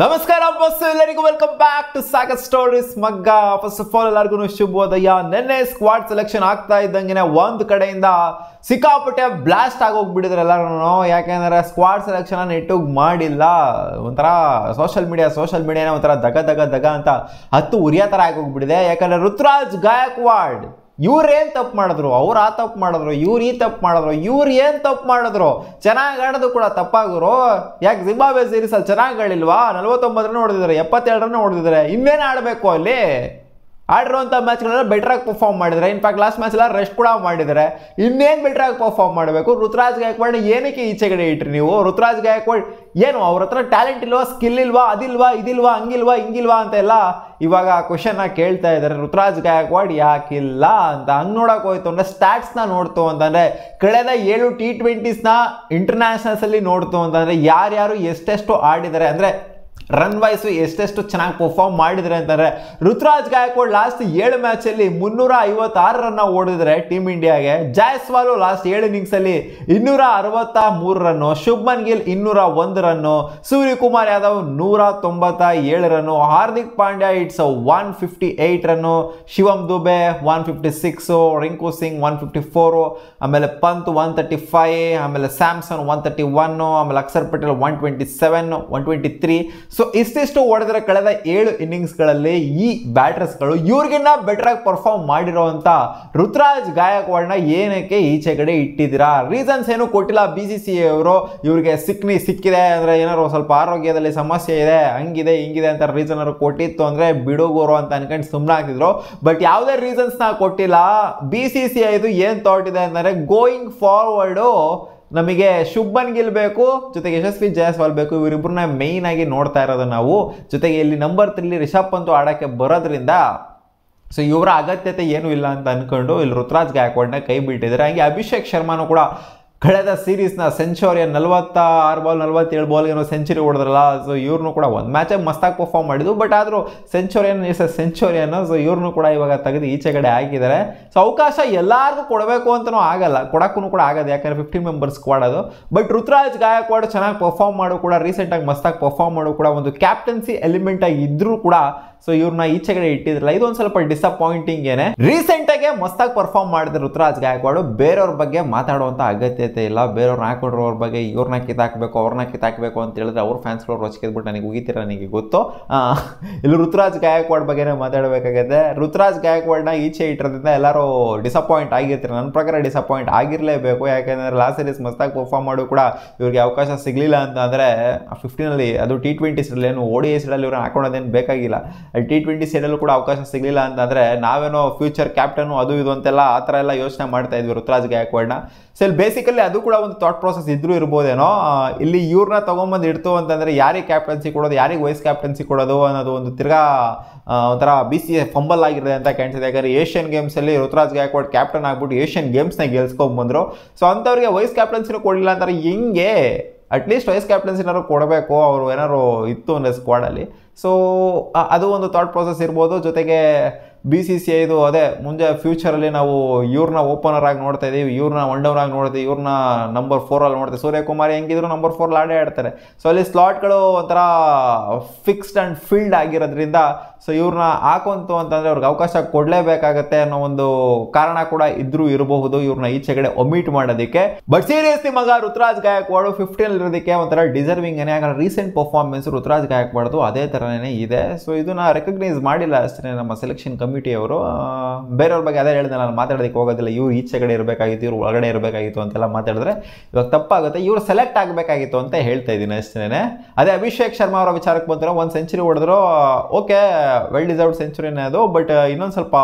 ನಮಸ್ಕಾರ ಬಸ್ ಎಲ್ಲರಿಗೂ welcome back to Sagar stories ಮಗ್ಗ ಫಸ್ಟ್ ಆಫ್ ಆಲ್ ಎಲ್ಲರಿಗೂ ಶುಭೋದಯ ನೆನ್ನೆ ಸ್ಕ್ವಾಡ್ ಸೆಲೆಕ್ಷನ್ ಆಗ್ತಾ ಇದ್ದಂಗೆ ಒಂದು ಕಡೆಯಿಂದ ಸಿಕ್ಕಾಪಟ್ಟೆ ಬ್ಲಾಸ್ಟ್ ಆಗೋಗ್ಬಿಡಿದ್ರೆ ಎಲ್ಲರೂ ಯಾಕೆಂದ್ರೆ ಸ್ಕ್ವಾಡ್ ಸೆಲೆಕ್ಷನ್ ಇಟ್ಟು ಮಾಡಿಲ್ಲ ಒಂಥರ ಸೋಷಿಯಲ್ ಮೀಡಿಯಾ ಸೋಷಲ್ ಮೀಡಿಯಾನ ಒಂಥರ ದಗ ದಗ ದಗ ಅಂತ ಹತ್ತು ಉರಿಯ ಥರ ಆಗೋಗ್ಬಿಟ್ಟಿದೆ ಯಾಕಂದ್ರೆ ಋತುರಾಜ್ ಗಾಯಕ್ವಾಡ್ ಇವ್ರೇನು ತಪ್ಪು ಮಾಡಿದ್ರು ಅವ್ರು ಆ ತಪ್ಪು ಮಾಡಿದ್ರು ಇವ್ರು ಈ ತಪ್ಪು ಮಾಡಿದ್ರು ಇವ್ರು ಏನು ತಪ್ಪು ಮಾಡಿದ್ರು ಚೆನ್ನಾಗಿ ಆಡೋದು ಕೂಡ ತಪ್ಪಾಗೋರು ಯಾಕೆ ಜಿಂಬಾಬ್ವೆ ಸೀರೀಸಲ್ಲಿ ಚೆನ್ನಾಗಿ ಆಡಿಲ್ವಾ ನಲ್ವತ್ತೊಂಬತ್ತರನ್ನು ಹೊಡೆದಿದ್ದಾರೆ ಎಪ್ಪತ್ತೆರಡರನ್ನು ಹೊಡೆದಿದ್ದಾರೆ ಇನ್ನೇನು ಆಡಬೇಕು ಅಲ್ಲಿ ಆಡಿರುವಂಥ ಮ್ಯಾಚ್ಗಳೆಲ್ಲ ಬೆಟ್ರಾಗಿ ಪರ್ಫಾರ್ಮ್ ಮಾಡಿದರೆ ಇನ್ಫ್ಯಾಕ್ಟ್ ಲಾಸ್ಟ್ ಮ್ಯಾಚ್ ಎಲ್ಲ ರೆಸ್ಟ್ ಕೂಡ ಮಾಡಿದರೆ ಇನ್ನೇನು ಬೆಟ್ರಾಗಿ ಪರ್ಫಾರ್ಮ್ ಮಾಡಬೇಕು ಋತುರಾಜ್ ಗಾಯಕ್ವಾಡ್ ಏನಕ್ಕೆ ಈಚೆಗಡೆ ಇಟ್ರಿ ನೀವು ಋತುರಾಜ್ ಗಾಯಕ್ವಾಡ್ ಏನು ಅವ್ರ ಹತ್ರ ಟ್ಯಾಲೆಂಟ್ ಇಲ್ವಾ ಸ್ಕಿಲ್ ಇಲ್ವಾ ಅದಿಲ್ವಾ ಇದಿಲ್ವಾ ಹಂಗಿಲ್ವಾ ಹಿಂಗಿಲ್ವಾ ಅಂತೆಲ್ಲ ಇವಾಗ ಕ್ವಶನ್ನ ಕೇಳ್ತಾ ಇದ್ದಾರೆ ಋತುರಾಜ್ ಗಾಯಕ್ವಾಡ್ ಯಾಕಿಲ್ಲ ಅಂತ ಹಂಗೆ ನೋಡೋಕೆ ಹೋಯ್ತು ಅಂದರೆ ಸ್ಟ್ಯಾಟ್ಸ್ನ ನೋಡ್ತು ಅಂತಂದರೆ ಕಳೆದ ಏಳು ಟಿ ಟ್ವೆಂಟೀಸ್ನ ಇಂಟರ್ನ್ಯಾಷನಲ್ಸಲ್ಲಿ ನೋಡ್ತು ಅಂತಂದರೆ ಯಾರ್ಯಾರು ಎಷ್ಟೆಷ್ಟು ಆಡಿದ್ದಾರೆ ಅಂದರೆ ರನ್ ವೈಸು ಎಷ್ಟೆಷ್ಟು ಚೆನ್ನಾಗಿ ಪರ್ಫಾರ್ಮ್ ಮಾಡಿದರೆ ಅಂತಂದರೆ ಋತುರಾಜ್ ಗಾಯಕ್ವಾಡ್ ಲಾಸ್ಟ್ ಏಳು ಮ್ಯಾಚಲ್ಲಿ ಮುನ್ನೂರ ಐವತ್ತಾರು ರನ್ನ ಓಡಿದ್ರೆ ಟೀಮ್ ಇಂಡಿಯಾಗೆ ಜಾಯಸ್ವಾಲು ಲಾಸ್ಟ್ ಏಳು ಇನ್ನಿಂಗ್ಸಲ್ಲಿ ಇನ್ನೂರ ಅರವತ್ತ ಮೂರು ರನ್ನು ಶುಭ್ಮನ್ ಗಿಲ್ ಇನ್ನೂರ ಒಂದು ರನ್ನು ಸೂರ್ಯಕುಮಾರ್ ಯಾದವ್ ನೂರ ತೊಂಬತ್ತ ಏಳು ರನ್ನು Hardik Pandya it's one fifty eight ರನ್ನು Shivam Dube one fifty six Rinku Singh one fifty four ಆಮೇಲೆ ಪಂತ್ ಒನ್ ತರ್ಟಿ ಫೈವ್ ಆಮೇಲೆ ಸ್ಯಾಮ್ಸನ್ ಒನ್ ತರ್ಟಿ ಒನ್ ಆಮೇಲೆ Akshar Patel one twenty seven one twenty three so so ಇಷ್ಟಿಷ್ಟು ಹೊಡೆದ್ರೆ ಕಳೆದ ಏಳು ಇನ್ನಿಂಗ್ಸ್ಗಳಲ್ಲಿ ಈ ಬ್ಯಾಟರ್ಸ್ಗಳು ಇವ್ರಿಗಿನ್ನ ಬೆಟರ್ ಆಗಿ ಪರ್ಫಾರ್ಮ್ ಮಾಡಿರುವಂಥ ರುತ್ರಾಜ್ ಗಾಯಕ್ವಾಡ್ನ ಏನಕ್ಕೆ ಈಚೆಗಡೆ ಇಟ್ಟಿದ್ದೀರಾ ರೀಸನ್ಸ್ ಏನು ಕೊಟ್ಟಿಲ್ಲ ಬಿ ಸಿ ಸಿ ಅವರು ಇವ್ರಿಗೆ ಸಿಕ್ನಿ ಸಿಕ್ಕಿದೆ ಅಂದರೆ ಏನಾರು ಸ್ವಲ್ಪ ಆರೋಗ್ಯದಲ್ಲಿ ಸಮಸ್ಯೆ ಇದೆ ಹಂಗಿದೆ ಹಿಂಗಿದೆ ಅಂತ ರೀಸನ್ ಅವರು ಕೊಟ್ಟಿತ್ತು ಅಂದರೆ ಬಿಡುಗೋರು ಅಂತ ಅನ್ಕೊಂಡು ಸುಮ್ಮನೆ ಹಾಕಿದ್ರು ಬಟ್ ಯಾವುದೇ ರೀಸನ್ಸ್ನ ಕೊಟ್ಟಿಲ್ಲ ಬಿ ಸಿ ಸಿ ಐದು ಏನು ಥಾಟ್ ಇದೆ ಅಂದರೆ ಗೋಯಿಂಗ್ ಫಾರ್ವರ್ಡು ನಮಗೆ ಶುಭನ್ ಗಿಲ್ ಬೇಕು ಜೊತೆಗೆ ಯಶಸ್ವಿ ಜಯಸ್ವಾಲ್ ಬೇಕು ಇವರಿಬ್ಬರನ್ನ ಮೈನ್ ಆಗಿ ನೋಡ್ತಾ ಇರೋದು ನಾವು ಜೊತೆಗೆ ಇಲ್ಲಿ ನಂಬರ್ ತ್ರೀಲಿ ರಿಷಬ್ ಅಂತೂ ಆಡೋಕ್ಕೆ ಬರೋದ್ರಿಂದ ಸೊ ಇವರ ಅಗತ್ಯತೆ ಏನೂ ಇಲ್ಲ ಅಂತ ಅಂದ್ಕೊಂಡು ಇಲ್ಲಿ ಋತುರಾಜ್ ಗಾಯಕ್ವಾಡ್ನ ಕೈ ಬಿಟ್ಟಿದ್ದಾರೆ ಹಾಗೆ ಅಭಿಷೇಕ್ ಶರ್ಮಾನು ಕೂಡ ಕಳೆದ ಸೀರೀಸ್ನ ಸೆಂಚುರಿಯನ್ನು ನಲ್ವತ್ತ ಆರು ಬಾಲ್ ನಲ್ವತ್ತೇಳು ಬಾಲ್ಗೇನೋ ಸೆಂಚುರಿ ಹೊಡೆದ್ರಲ್ಲ ಸೊ ಇವ್ರನ್ನೂ ಕೂಡ ಒಂದು ಮ್ಯಾಚಾಗಿ ಮಸ್ತಾಗಿ ಪರ್ಫಾರ್ಮ್ ಮಾಡಿದ್ದು ಬಟ್ ಆದರೂ ಸೆಂಚುರಿಯನ್ನು ಇಸ್ ಸೆಂಚುರಿಯನ್ನು ಸೊ ಇವ್ರನ್ನೂ ಕೂಡ ಇವಾಗ ತೆಗೆದು ಈಚೆ ಕಡೆ ಹಾಕಿದ್ದಾರೆ ಸೊ ಅವಕಾಶ ಎಲ್ಲರಿಗೂ ಕೊಡಬೇಕು ಅಂತಲೂ ಆಗಲ್ಲ ಕೊಡೋಕ್ಕೂ ಕೂಡ ಆಗೋದು ಯಾಕಂದರೆ ಫಿಫ್ಟಿ ಮೆಂಬರ್ಸ್ ಸ್ಕ್ವಾಡ್ ಅದು ಬಟ್ ರುತ್ರಾಜ್ ಗಾಯಕ್ವಾಡ್ ಚೆನ್ನಾಗಿ ಪರ್ಫಾರ್ಮ್ ಮಾಡೋ ಕೂಡ ರೀಸೆಂಟಾಗಿ ಮಸ್ತಾಗಿ ಪರ್ಫಾರ್ಮ್ ಮಾಡೋ ಕೂಡ ಒಂದು ಕ್ಯಾಪ್ಟನ್ಸಿ ಎಲಿಮೆಂಟಾಗಿ ಇದ್ದರೂ ಕೂಡ ಸೊ ಇವ್ರನ್ನ ಈಚೆಗಡೆ ಇಟ್ಟಿದ್ರಲ್ಲ ಇದೊಂದು ಸ್ವಲ್ಪ ಡಿಸಪಾಯಿಂಟಿಂಗ್ ಏನೇ ರೀಸೆಂಟ್ ಆಗಿ ಮಸ್ತಾಗಿ ಪರ್ಫಾರ್ಮ್ ಮಾಡಿದ್ರೆ ಋತುರಾಜ್ ಗಾಯಕ್ವಾಡ್ ಬೇರೆಯವ್ರ ಬಗ್ಗೆ ಮಾತಾಡುವಂತ ಅಗತ್ಯತೆ ಇಲ್ಲ ಬೇರೆಯವ್ರನ್ನ ಹಾಕೊಂಡ್ರವ್ರ ಬಗ್ಗೆ ಇವ್ರನ್ನ ಕಿತ್ತಾಕ್ಬೇಕು ಅವ್ರನ್ನ ಕಿತ್ತಾಕ್ಬೇಕು ಅಂತ ಹೇಳಿದ್ರೆ ಅವ್ರ ಫ್ಯಾನ್ಸ್ಗಳು ರೊಚ್ಕಿದ್ಬಿಟ್ಟು ನನಗೆ ಉಗಿತೀರ ನಿಮಗೆ ಗೊತ್ತು ಇಲ್ಲಿ ಋತುರಾಜ್ ಗಾಯಕ್ವಾಡ್ ಬಗ್ಗೆ ಮಾತಾಡಬೇಕಾಗತ್ತೆ ಋತುರಾಜ್ ಗಾಯಕ್ವಾಡ್ನ ಈಚೆ ಇಟ್ಟಿರೋದ್ರಿಂದ ಎಲ್ಲರೂ ಡಿಸಪಾಯಿಂಟ್ ಆಗಿರ್ತಾರೆ ನನ್ನ ಪ್ರಕಾರ ಡಿಸಪಾಯಿಂಟ್ ಆಗಿರಲೇಬೇಕು ಯಾಕೆಂದ್ರೆ ಲಾಸ್ಟ್ ಸೀರೀಸ್ ಮಸ್ತಾಗಿ ಪರ್ಫಾರ್ಮ್ ಮಾಡೋ ಕೂಡ ಇವ್ರಿಗೆ ಅವಕಾಶ ಸಿಗ್ಲಿಲ್ಲ ಅಂತ ಫಿಫ್ಟೀನ್ ಅಲ್ಲಿ ಅದು ಟಿ ಟ್ವೆಂಟೀಸ್ರಲ್ಲಿ ಏನು ಓಡಿ ಹೆಸರಲ್ಲಿ ಇವ್ರನ್ನ ಹಾಕೊಳ್ಳೋದೇನು ಬೇಕಾಗಿಲ್ಲ ಟಿ ಟ್ವೆಂಟಿ ಸೈಡಲ್ಲೂ ಕೂಡ ಅವಕಾಶ ಸಿಗಲಿಲ್ಲ ಅಂತಂದರೆ ನಾವೇನೋ ಫ್ಯೂಚರ್ ಕ್ಯಾಪ್ಟನು ಅದು ಇದು ಅಂತೆಲ್ಲ ಆ ಥರ ಎಲ್ಲ ಯೋಚನೆ ಮಾಡ್ತಾ ಇದ್ವಿ ಋತುರಾಜ್ ಗಾಯಕ್ವಾಡ್ನ ಸೊ ಇಲ್ಲಿ ಬೇಸಿಕಲಿ ಅದು ಕೂಡ ಒಂದು ಥಾಟ್ ಪ್ರಾಸೆಸ್ ಇದ್ದರೂ ಇರ್ಬೋದೇನೋ ಇಲ್ಲಿ ಇವ್ರನ್ನ ತೊಗೊಂಬಂದು ಇಡ್ತು ಅಂತಂದರೆ ಯಾರಿಗೆ ಕ್ಯಾಪ್ಟನ್ಸಿ ಕೊಡೋದು ಯಾರಿಗೆ ವೈಸ್ ಕ್ಯಾಪ್ಟನ್ಸಿ ಕೊಡೋದು ಅನ್ನೋದು ಒಂದು ತಿರ್ಗಾ ಒಂಥರ ಬಿ ಸಿ ಫಂಬಲ್ ಆಗಿದೆ ಅಂತ ಕಾಣಿಸಿದೆ ಯಾಕಂದರೆ ಏಷ್ಯನ್ ಗೇಮ್ಸಲ್ಲಿ ಋತುರಾಜ್ ಗಾಯಕ್ವಾಡ್ ಕ್ಯಾಪ್ಟನ್ ಆಗ್ಬಿಟ್ಟು ಏಷ್ಯನ್ ಗೇಮ್ಸ್ನಾಗ ಗೆಲ್ಸ್ಕೊಂಬಂದರು ಸೊ ಅಂಥವ್ರಿಗೆ ವೈಸ್ ಕ್ಯಾಪ್ಟನ್ಸಿನೂ ಕೊಡಲಿಲ್ಲ ಅಂತಾರೆ ಹೆಂಗೆ ಅಟ್ಲೀಸ್ಟ್ ವೈಸ್ ಕ್ಯಾಪ್ಟನ್ಸ್ ಏನಾದ್ರು ಕೊಡಬೇಕು ಅವರು ಏನಾದ್ರು ಇತ್ತು ಅಂದರೆ ಸ್ಕ್ವಾಡಲ್ಲಿ ಸೊ ಅದು ಒಂದು ಥಾಟ್ ಪ್ರೊಸೆಸ್ ಇರ್ಬೋದು ಜೊತೆಗೆ ಬಿ ಸಿ ಸಿ ಐದು ಅದೇ ಮುಂದೆ ಫ್ಯೂಚರಲ್ಲಿ ನಾವು ಇವ್ರನ್ನ ಓಪನರ್ ಆಗಿ ನೋಡ್ತಾ ಇದ್ದೀವಿ ಇವ್ರನ್ನ ಒನ್ ಡೌನ್ ಆಗಿ ನೋಡ್ತೀವಿ ಇವ್ರನ್ನ ನಂಬರ್ ಫೋರಲ್ಲಿ ನೋಡ್ತೀವಿ ಸೂರ್ಯಕುಮಾರ್ ಹೆಂಗಿದ್ರು ನಂಬರ್ ಫೋರ್ ಆಡೇ ಆಡ್ತಾರೆ ಸೊ ಅಲ್ಲಿ ಸ್ಲಾಟ್ಗಳು ಒಂಥರ ಫಿಕ್ಸ್ಡ್ ಆ್ಯಂಡ್ ಫೀಲ್ಡ್ ಆಗಿರೋದ್ರಿಂದ ಸೊ ಇವ್ರನ್ನ ಹಾಕೊಂತು ಅಂತಂದರೆ ಅವ್ರಿಗೆ ಅವಕಾಶ ಕೊಡಲೇಬೇಕಾಗತ್ತೆ ಅನ್ನೋ ಒಂದು ಕಾರಣ ಕೂಡ ಇದ್ರೂ ಇರಬಹುದು ಇವ್ರನ್ನ ಈಚೆಗಡೆ ಒಮಿಟ್ ಮಾಡೋದಕ್ಕೆ ಬಟ್ ಸೀರಿಯಸ್ಲಿ ಮಗ ರುತ್ರಾಜ್ ಗಾಯಕ್ವಾಡು ಫಿಫ್ಟೀನ್ ಇರೋದಕ್ಕೆ ಒಂಥರ ಡಿಸರ್ವಿಂಗ್ ಏನೇ ಆಗ ರೀಸೆಂಟ್ ಪರ್ಫಾರ್ಮೆನ್ಸ್ ರುತ್ರಾಜ್ ಗಾಯಕ್ವಾಡ್ದು ಅದೇ ಥರನೇ ಇದೆ ಸೊ ಇದನ್ನ ರೆಕಗ್ನೈಸ್ ಮಾಡಿಲ್ಲ ಅಷ್ಟೇ ನಮ್ಮ ಸೆಲೆಕ್ಷನ್ ಕಮಿಟಿ ಕಮಿಟಿಯವರು ಬೇರೆಯವ್ರ ಬಗ್ಗೆ ಅದೇ ಹೇಳಿದೆ ನಾನು ಮಾತಾಡೋದಕ್ಕೆ ಹೋಗೋದಿಲ್ಲ ಇವ್ರು ಈಚೆ ಕಡೆ ಇರಬೇಕಾಗಿತ್ತು ಇವ್ರು ಒಳಗಡೆ ಇರಬೇಕಾಗಿತ್ತು ಅಂತೆಲ್ಲ ಮಾತಾಡಿದ್ರೆ ಇವಾಗ ತಪ್ಪಾಗುತ್ತೆ ಇವರು ಸೆಲೆಕ್ಟ್ ಆಗಬೇಕಾಗಿತ್ತು ಅಂತ ಹೇಳ್ತಾ ಇದ್ದೀನಿ ಅಷ್ಟೇ ಅದೇ ಅಭಿಷೇಕ್ ಶರ್ಮಾ ಅವರ ವಿಚಾರಕ್ಕೆ ಬಂದರೆ ಒಂದು ಸೆಂಚುರಿ ಹೊಡೆದ್ರು ಓಕೆ ವೆಲ್ ಡಿಸರ್ವ್ಡ್ ಸೆಂಚುರಿನೇ ಅದು ಬಟ್ ಇನ್ನೊಂದು ಸ್ವಲ್ಪ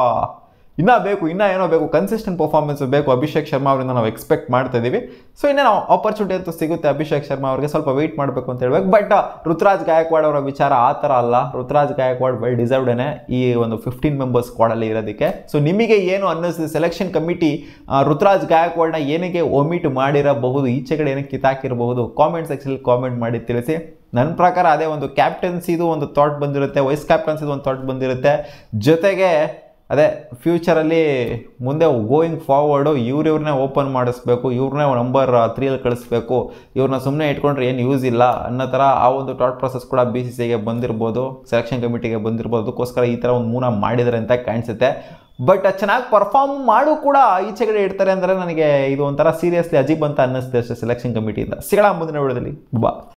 ಇನ್ನೂ ಬೇಕು ಇನ್ನೂ ಏನೋ ಬೇಕು ಕನ್ಸಿಸ್ಟೆಂಟ್ ಪರ್ಫಾರ್ಮೆನ್ಸ್ ಬೇಕು ಅಭಿಷೇಕ್ ಶರ್ಮಾ ಅವರಿಂದ ನಾವು ಎಕ್ಸ್ಪೆಕ್ಟ್ ಮಾಡ್ತಾ ಇದ್ದೀವಿ ಸೊ ಇನ್ನೇ ನಾವು ಆಪರ್ಚುನಿಟಿ ಅಂತೂ ಸಿಗುತ್ತೆ ಅಭಿಷೇಕ್ ಶರ್ಮಾ ಅವರಿಗೆ ಸ್ವಲ್ಪ ವೆಯ್ಟ್ ಮಾಡಬೇಕು ಅಂತ ಹೇಳ್ಬೇಕು ಬಟ್ uh, ಋತುರಾಜ್ ಗಾಯಕ್ವಾಡ್ ಅವರ ವಿಚಾರ ಆ ಥರ ಅಲ್ಲ ಋತುರಾಜ್ ಗಾಯಕ್ವಾಡ್ ವೆಲ್ ಡಿಸರ್ವ್ಡೇನೆ ಈ ಒಂದು ಫಿಫ್ಟೀನ್ ಮೆಂಬರ್ಸ್ ಸ್ಕ್ವಾಡಲ್ಲಿ ಇರೋದಕ್ಕೆ ಸೊ ನಿಮಗೆ ಏನು ಅನ್ನಿಸಿದೆ ಸೆಲೆಕ್ಷನ್ ಕಮಿಟಿ ಋತುರಾಜ್ ಗಾಯಕ್ವಾಡ್ನ ಏನಕ್ಕೆ ಒಮಿಟ್ ಮಾಡಿರಬಹುದು ಈಚೆಗಡೆ ಏನಕ್ಕೆ ಕಿತಾಕಿರಬಹುದು ಕಾಮೆಂಟ್ ಸೆಕ್ಷನಲ್ಲಿ ಕಾಮೆಂಟ್ ಮಾಡಿ ತಿಳಿಸಿ ನನ್ನ ಪ್ರಕಾರ ಅದೇ ಒಂದು ಕ್ಯಾಪ್ಟನ್ಸಿದು ಒಂದು ಥಾಟ್ ಬಂದಿರುತ್ತೆ ವೈಸ್ ಕ್ಯಾಪ್ಟನ್ಸಿದು ಒಂದು ಥಾಟ್ ಬಂದಿರುತ್ತೆ ಜೊತೆಗೆ ಅದೇ ಫ್ಯೂಚರಲ್ಲಿ ಮುಂದೆ ಗೋಯಿಂಗ್ ಫಾರ್ವರ್ಡು ಇವ್ರಿವ್ರನ್ನೇ ಓಪನ್ ಮಾಡಿಸ್ಬೇಕು ಇವ್ರನ್ನೇ ನಂಬರ್ ತ್ರೀಯಲ್ಲಿ ಕಳಿಸ್ಬೇಕು ಇವ್ರನ್ನ ಸುಮ್ಮನೆ ಇಟ್ಕೊಂಡ್ರೆ ಏನು ಯೂಸ್ ಇಲ್ಲ ಅನ್ನೋ ಥರ ಆ ಒಂದು ಟಾಟ್ ಪ್ರೊಸೆಸ್ ಕೂಡ ಬಿ ಸಿ ಸಿಗೆ ಬಂದಿರ್ಬೋದು ಸೆಲೆಕ್ಷನ್ ಕಮಿಟಿಗೆ ಬಂದಿರ್ಬೋದು ಅದಕ್ಕೋಸ್ಕರ ಈ ಥರ ಒಂದು ಮೂನ ಮಾಡಿದ್ದಾರೆ ಅಂತ ಕಾಣಿಸುತ್ತೆ ಬಟ್ ಚೆನ್ನಾಗಿ ಪರ್ಫಾರ್ಮ್ ಮಾಡು ಕೂಡ ಈಚೆಗಡೆ ಇಡ್ತಾರೆ ಅಂದರೆ ನನಗೆ ಇದು ಒಂಥರ ಸೀರಿಯಸ್ಲಿ ಅಜೀಬ್ ಅಂತ ಅನ್ನಿಸ್ತಿದೆ ಅಷ್ಟೇ ಸೆಲೆಕ್ಷನ್ ಕಮಿಟಿಯಿಂದ ಸಿಗೋಣ ಮುಂದಿನ ವಿಡಿಯೋದಲ್ಲಿ ಬಾ